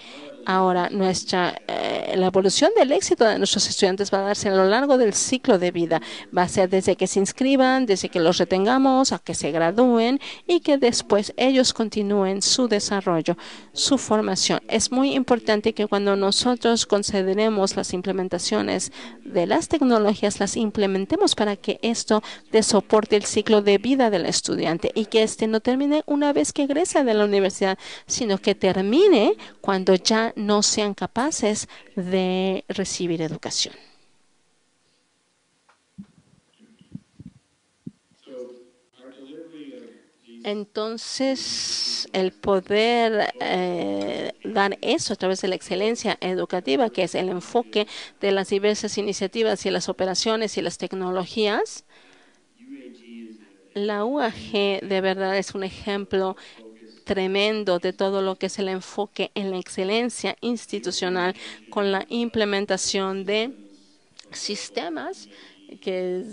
Ahora, nuestra, eh, la evolución del éxito de nuestros estudiantes va a darse a lo largo del ciclo de vida. Va a ser desde que se inscriban, desde que los retengamos, a que se gradúen y que después ellos continúen su desarrollo, su formación. Es muy importante que cuando nosotros concederemos las implementaciones de las tecnologías, las implementemos para que esto te soporte el ciclo de vida del estudiante y que este no termine una vez que egresa de la universidad, sino que termine cuando ya no sean capaces de recibir educación. Entonces, el poder eh, dar eso a través de la excelencia educativa, que es el enfoque de las diversas iniciativas y las operaciones y las tecnologías, la UAG de verdad es un ejemplo tremendo de todo lo que es el enfoque en la excelencia institucional con la implementación de sistemas que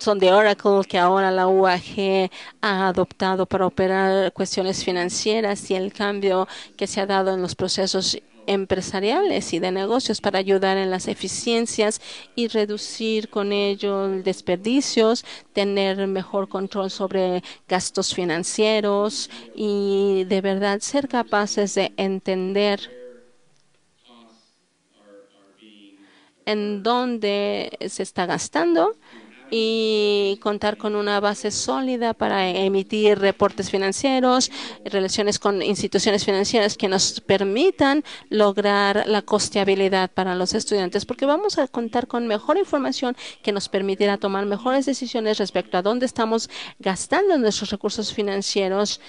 son de Oracle, que ahora la UAG ha adoptado para operar cuestiones financieras y el cambio que se ha dado en los procesos empresariales y de negocios para ayudar en las eficiencias y reducir con ello desperdicios, tener mejor control sobre gastos financieros y de verdad ser capaces de entender en dónde se está gastando y contar con una base sólida para emitir reportes financieros, relaciones con instituciones financieras que nos permitan lograr la costeabilidad para los estudiantes, porque vamos a contar con mejor información que nos permitirá tomar mejores decisiones respecto a dónde estamos gastando nuestros recursos financieros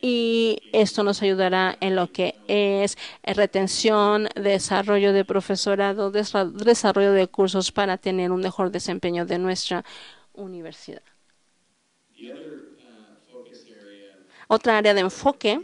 y esto nos ayudará en lo que es retención, desarrollo de profesorado, desarrollo de cursos para tener un mejor desempeño de nuestra universidad. Otra área de enfoque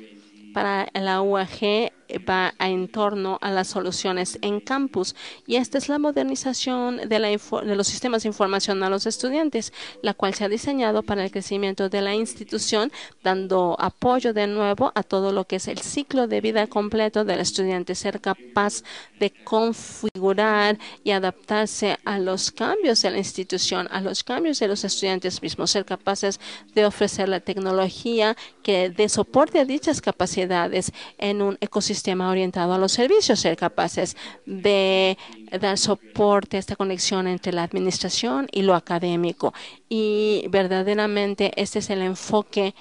para la UAG va en torno a las soluciones en campus. Y esta es la modernización de, la los sistemas de información a los estudiantes, la cual se ha diseñado para el crecimiento de la institución, dando apoyo de nuevo a todo lo que es el ciclo de vida completo del estudiante, ser capaz de configurar y adaptarse a los cambios de la institución, a los cambios de los estudiantes mismos, ser capaces de ofrecer la tecnología que de soporte a dichas capacidades en un ecosistema sistema orientado a los servicios, ser capaces de dar soporte a esta conexión entre la administración y lo académico. Y verdaderamente este es el enfoque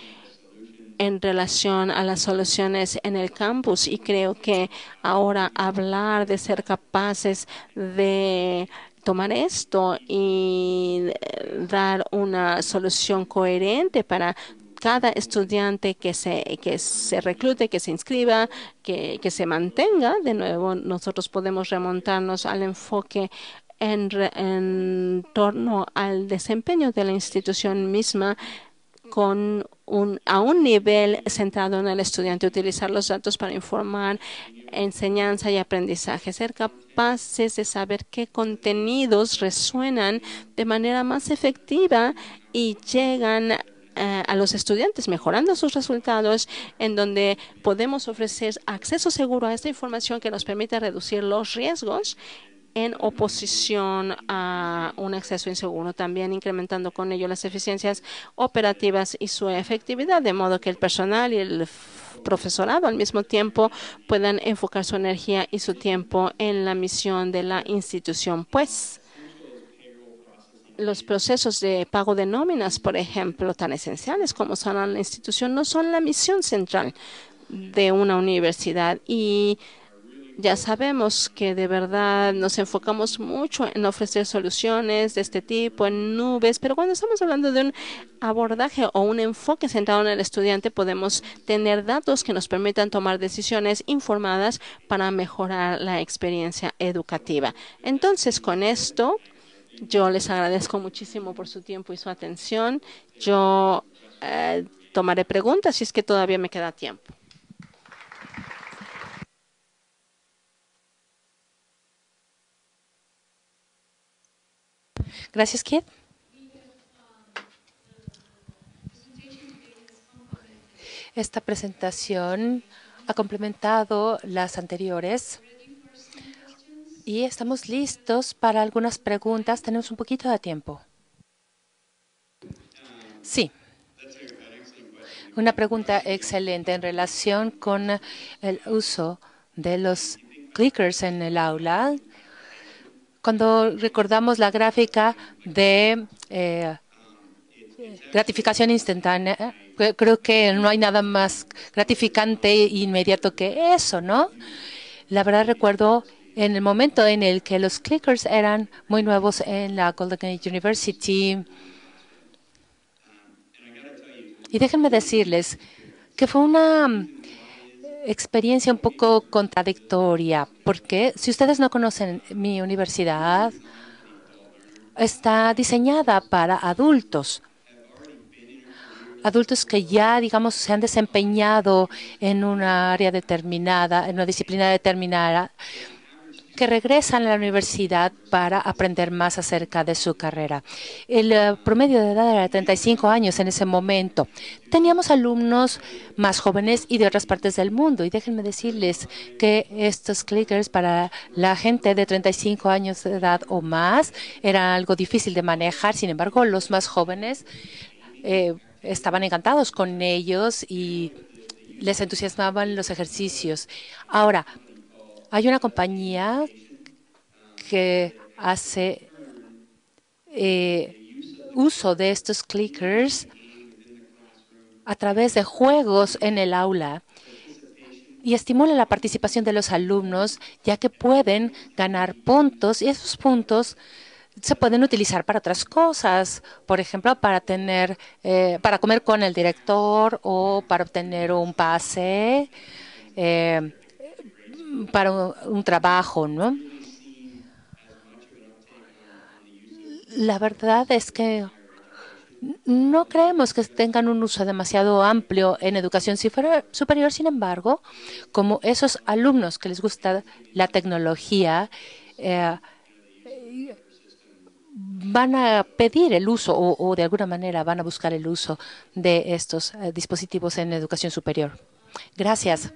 en relación a las soluciones en el campus y creo que ahora hablar de ser capaces de tomar esto y eh, dar una solución coherente para cada estudiante que se, se reclute, que se inscriba, que, se mantenga, de nuevo nosotros podemos remontarnos al enfoque en, torno al desempeño de la institución misma con un, a un nivel centrado en el estudiante, utilizar los datos para informar enseñanza y aprendizaje, ser capaces de saber qué contenidos resuenan de manera más efectiva y llegan eh, a los estudiantes, mejorando sus resultados, en donde podemos ofrecer acceso seguro a esta información que nos permite reducir los riesgos en oposición a un acceso inseguro, también incrementando con ello las eficiencias operativas y su efectividad, de modo que el personal y el profesorado al mismo tiempo puedan enfocar su energía y su tiempo en la misión de la institución. Pues los procesos de pago de nóminas, por ejemplo, tan esenciales como son la institución, no son la misión central de una universidad. Y ya sabemos que de verdad nos enfocamos mucho en ofrecer soluciones de este tipo, en nubes, pero cuando estamos hablando de un abordaje o un enfoque centrado en el estudiante, podemos tener datos que nos permitan tomar decisiones informadas para mejorar la experiencia educativa. Entonces, con esto, yo les agradezco muchísimo por su tiempo y su atención. Yo eh, tomaré preguntas si es que todavía me queda tiempo. Gracias, Kit. Esta presentación ha complementado las anteriores y estamos listos para algunas preguntas. Tenemos un poquito de tiempo. Sí. Una pregunta excelente en relación con el uso de los clickers en el aula. Cuando recordamos la gráfica de eh, gratificación instantánea, creo que no hay nada más gratificante e inmediato que eso, ¿no? La verdad recuerdo en el momento en el que los clickers eran muy nuevos en la Golden Gate University. Y déjenme decirles que fue una mm, experiencia un poco contradictoria, porque si ustedes no conocen mi universidad, está diseñada para adultos, adultos que ya, digamos, se han desempeñado en una área determinada, en una disciplina determinada, que regresan a la universidad para aprender más acerca de su carrera. El eh, promedio de edad era de 35 años en ese momento. Teníamos alumnos más jóvenes y de otras partes del mundo. Y déjenme decirles que estos clickers para la gente de 35 años de edad o más era algo difícil de manejar. Sin embargo, los más jóvenes eh, estaban encantados con ellos y les entusiasmaban los ejercicios. Ahora, hay una compañía que hace eh, uso de estos clickers a través de juegos en el aula y estimula la participación de los alumnos, ya que pueden ganar puntos y esos puntos se pueden utilizar para otras cosas, por ejemplo, para tener, eh, para comer con el director o para obtener un pase. Eh, para un trabajo, ¿no? La verdad es que no creemos que tengan un uso demasiado amplio en educación superior. Sin embargo, como esos alumnos que les gusta la tecnología, eh, van a pedir el uso o, de alguna manera van a buscar el uso de estos eh, dispositivos en educación superior. Gracias.